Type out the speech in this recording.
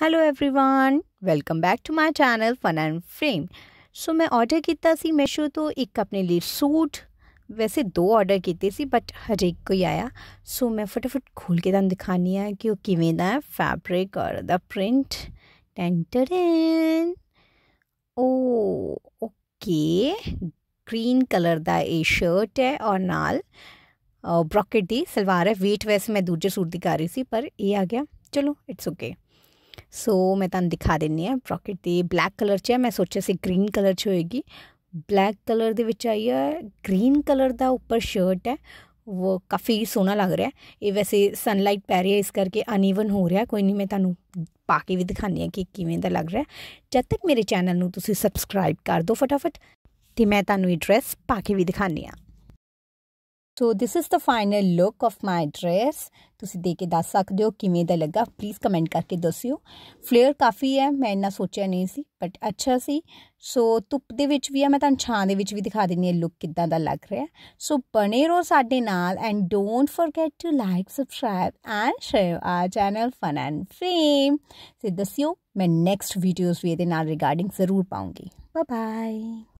Hello everyone welcome back to my channel fun and frame so मैं order किया सी तो एक अपने लिए सूट वैसे दो ऑर्डर किए सी बट हर एक ही आया सो so, मैं फटाफट खोल के तुम दिखानी है कि वो किमें का है फैब्रिक और द प्रिंट टेंटर ओ ओके ग्रीन कलर का ये शर्ट है और नाल ब्रॉकेट uh, की सलवार है वेट वैसे मैं दूजे सूट दिखा रही थी पर ये आ गया चलो इट्स ओके okay. ਸੋ ਮੈਂ ਤੁਹਾਨੂੰ ਦਿਖਾ ਦਿੰਨੀ ਆ ਬ੍ਰੌਕਟ ਦੀ ਬਲੈਕ ਕਲਰ 'ਚ ਹੈ ਮੈਂ ਸੋਚਿਆ ਸੀ ਗ੍ਰੀਨ ਕਲਰ 'ਚ ਹੋਏਗੀ ਬਲੈਕ ਕਲਰ ਦੇ ਵਿੱਚ ਆਈ ਹੈ ਗ੍ਰੀਨ ਕਲਰ ਦਾ ਉੱਪਰ ਸ਼ਰਟ ਹੈ ਉਹ ਕਾਫੀ ਸੋਹਣਾ ਲੱਗ ਰਿਹਾ ਇਹ ਵੈਸੇ ਸਨਲਾਈਟ ਪੈ ਰਹੀ ਹੈ ਇਸ ਕਰਕੇ ਅਨਈਵਨ ਹੋ ਰਿਹਾ ਕੋਈ ਨਹੀਂ ਮੈਂ ਤੁਹਾਨੂੰ ਪਾ ਕੇ ਵੀ ਦਿਖਾਣੀ ਹੈ ਕਿ ਕਿਵੇਂ ਦਾ ਲੱਗ ਰਿਹਾ ਜਦ ਤੱਕ ਮੇਰੇ ਚੈਨਲ ਨੂੰ ਤੁਸੀਂ ਸਬਸਕ੍ਰਾਈਬ ਕਰ ਦਿਓ ਫਟਾਫਟ ਤੇ ਮੈਂ ਤੁਹਾਨੂੰ ਇਹ ਡਰੈਸ ਪਾ ਕੇ ਵੀ ਦਿਖਾਣੀ ਆ तो this is the final look of my dress तुम देख के दस सकते हो किमें लगा प्लीज़ कमेंट करके दस्यो फ्लेयर काफ़ी है मैं इन्ना सोचा नहीं सी बट अच्छा सी सो धुप के भी है मैं तुम छां भी दिखा दी लुक कि लग रहा है सो बने रहो साढ़े नाल and don't forget to like subscribe and share our channel fun and fame से दस्यो मैं नैक्सट वीडियोज़ भी ये रिगार्डिंग जरूर पाऊँगी बाय